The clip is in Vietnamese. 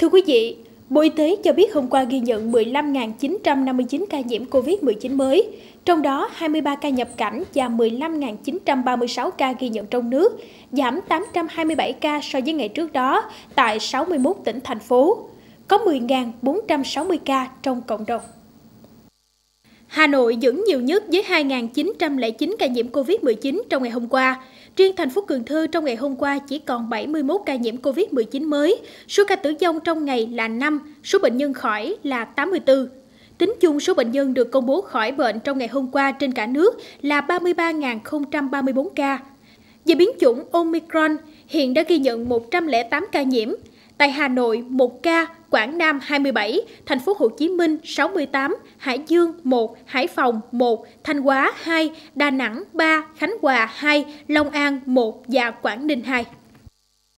Thưa quý vị, Bộ Y tế cho biết hôm qua ghi nhận 15.959 ca nhiễm COVID-19 mới, trong đó 23 ca nhập cảnh và 15.936 ca ghi nhận trong nước, giảm 827 ca so với ngày trước đó tại 61 tỉnh thành phố, có 10.460 ca trong cộng đồng. Hà Nội dẫn nhiều nhất với 2.909 ca nhiễm COVID-19 trong ngày hôm qua. Riêng thành phố Cần Thơ trong ngày hôm qua chỉ còn 71 ca nhiễm COVID-19 mới. Số ca tử vong trong ngày là 5, số bệnh nhân khỏi là 84. Tính chung số bệnh nhân được công bố khỏi bệnh trong ngày hôm qua trên cả nước là 33.034 ca. Về biến chủng Omicron, hiện đã ghi nhận 108 ca nhiễm, Tại Hà Nội 1 ca, Quảng Nam 27, Thành phố Hồ Chí Minh 68, Hải Dương 1, Hải Phòng 1, Thanh Hóa 2, Đà Nẵng 3, Khánh Hòa 2, Long An 1 và Quảng Ninh 2.